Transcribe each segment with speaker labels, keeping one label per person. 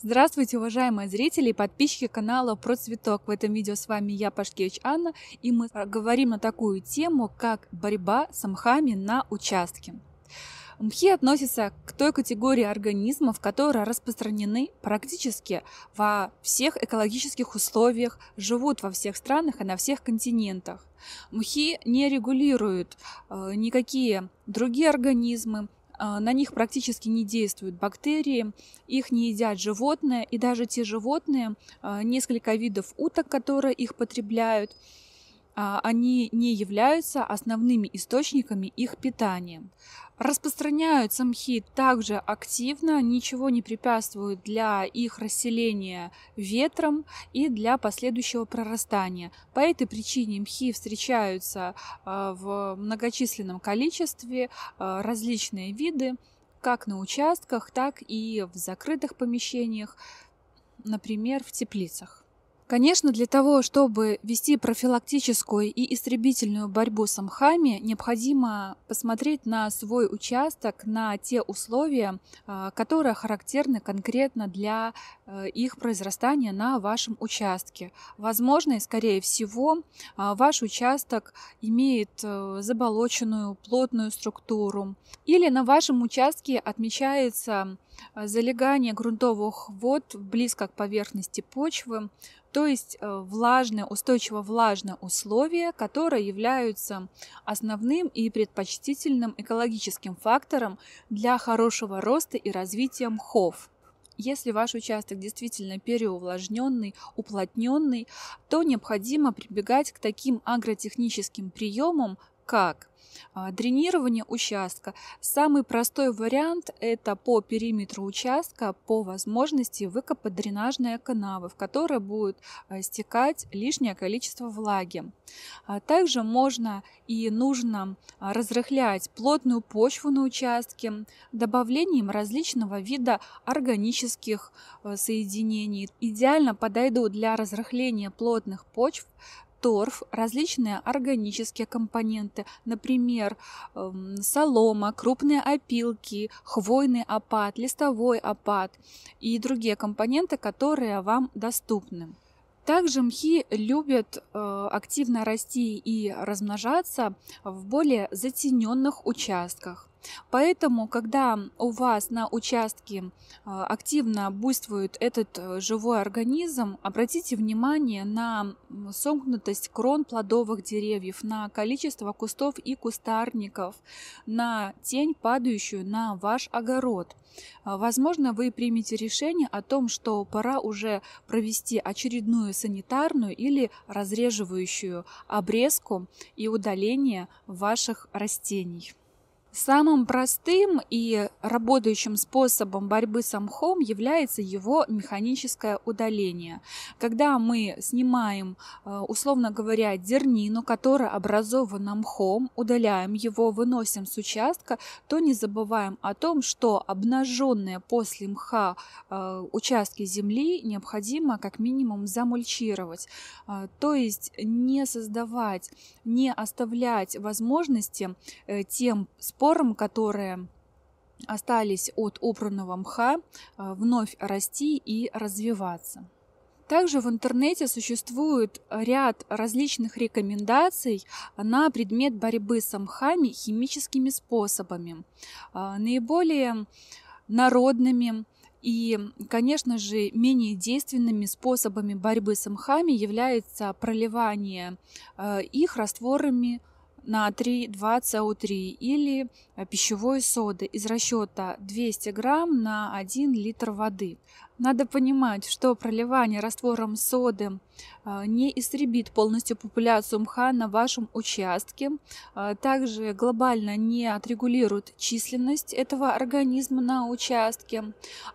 Speaker 1: Здравствуйте, уважаемые зрители и подписчики канала Про Цветок. В этом видео с вами я, Пашкевич Анна, и мы говорим на такую тему, как борьба с мхами на участке. Мхи относятся к той категории организмов, которые распространены практически во всех экологических условиях, живут во всех странах и на всех континентах. Мхи не регулируют э, никакие другие организмы, а, на них практически не действуют бактерии, их не едят животные, и даже те животные, а, несколько видов уток, которые их потребляют, а, они не являются основными источниками их питания. Распространяются мхи также активно, ничего не препятствует для их расселения ветром и для последующего прорастания. По этой причине мхи встречаются а, в многочисленном количестве, а, различные виды, как на участках, так и в закрытых помещениях, например, в теплицах. Конечно, для того, чтобы вести профилактическую и истребительную борьбу с мхами, необходимо посмотреть на свой участок, на те условия, а, которые характерны конкретно для Э, их произрастания на вашем участке. Возможно и, скорее всего, а, ваш участок имеет э, заболоченную плотную структуру или на вашем участке отмечается э, залегание грунтовых вод близко к поверхности почвы, то есть влажное устойчиво влажное условия, которое являются основным и предпочтительным экологическим фактором для хорошего роста и развития мхов. Если ваш участок действительно переувлажненный, уплотненный, то необходимо прибегать к таким агротехническим приемам, как? А, дренирование участка. Самый простой вариант – это по периметру участка по возможности выкопать дренажные канавы, в которые будет а, стекать лишнее количество влаги. А, также можно и нужно разрыхлять плотную почву на участке добавлением различного вида органических соединений. Идеально подойдут для разрыхления плотных почв торф, различные органические компоненты, например, эм, солома, крупные опилки, хвойный опад, листовой опад и другие компоненты, которые вам доступны. Также мхи любят э, активно расти и размножаться в более затененных участках. Поэтому, когда у вас на участке э, активно буйствует этот э, живой организм, обратите внимание на сомкнутость крон плодовых деревьев, на количество кустов и кустарников, на тень, падающую на ваш огород. Э, возможно, вы примете решение о том, что пора уже провести очередную санитарную или разреживающую обрезку и удаление ваших растений. Самым простым и работающим способом борьбы с мхом является его механическое удаление. Когда мы снимаем, э, условно говоря, дернину, которая образована мхом, удаляем его, выносим с участка, то не забываем о том, что обнаженные после мха э, участки земли необходимо как минимум замульчировать, э, то есть не создавать, не оставлять возможности тем способом, спорам, которые остались от опранного мха, э, вновь расти и развиваться. Также в интернете существует ряд различных рекомендаций на предмет борьбы с мхами химическими способами. Э, наиболее народными и, конечно же, менее действенными способами борьбы с мхами является проливание э, их растворами натрий 2CO3 или э, пищевой соды из расчета 200 грамм на 1 литр воды. Надо понимать, что проливание раствором соды Э, не истребит полностью популяцию мха на вашем участке, э, также глобально не отрегулирует численность этого организма на участке,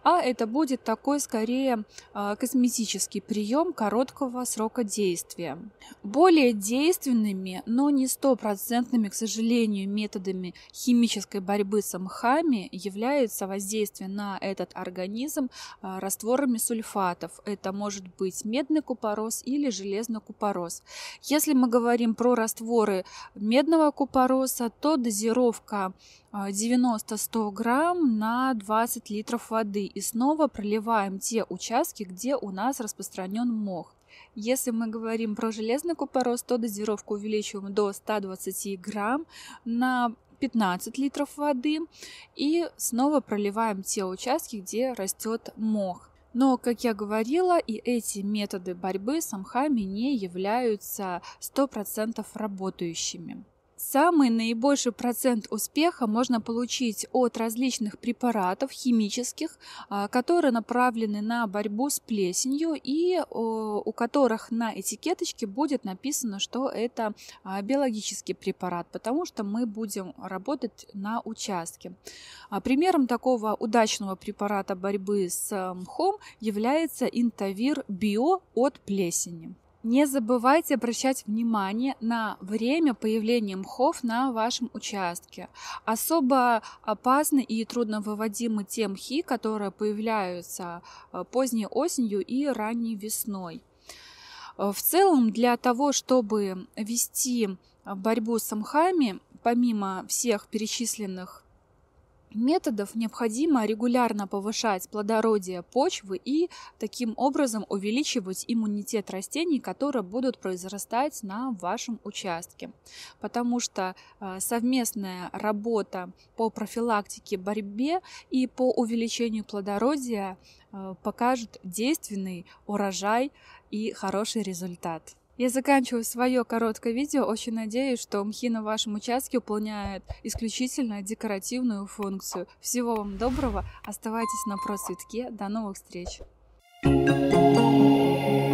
Speaker 1: а это будет такой скорее э, косметический прием короткого срока действия. Более действенными, но не стопроцентными, к сожалению, методами химической борьбы с мхами является воздействие на этот организм растворами сульфатов. Это может быть медный купорос, купорос или железный купорос. Если мы говорим про растворы медного купороса, то дозировка 90-100 а, грамм на 20 литров воды. И снова проливаем те участки, где у нас распространен мох. Если мы говорим про железный купорос, то дозировку увеличиваем до 120 грамм на 15 литров воды и снова проливаем те участки, где растет мох. Но, как я говорила, и эти методы борьбы с амхами не являются 100% работающими. Самый наибольший процент успеха можно получить от различных препаратов химических, а, которые направлены на борьбу с плесенью и у которых на этикеточке будет написано, что это а, биологический препарат, потому что мы будем работать на участке. А, примером такого удачного препарата борьбы с мхом является интавир био от плесени. Не забывайте обращать внимание на время появления мхов на вашем участке. Особо опасны и трудно выводимы те мхи, которые появляются э, поздней осенью и ранней весной. Э, в целом, для того, чтобы вести борьбу с мхами, помимо всех перечисленных методов необходимо регулярно повышать плодородие почвы и таким образом увеличивать иммунитет растений, которые будут произрастать на вашем участке. Потому что э, совместная работа по профилактике борьбе и по увеличению плодородия э, покажет действенный урожай и хороший результат. Я заканчиваю свое короткое видео. Очень надеюсь, что мхи на вашем участке выполняют исключительно декоративную функцию. Всего вам доброго. Оставайтесь на процветке. До новых встреч. Thank you.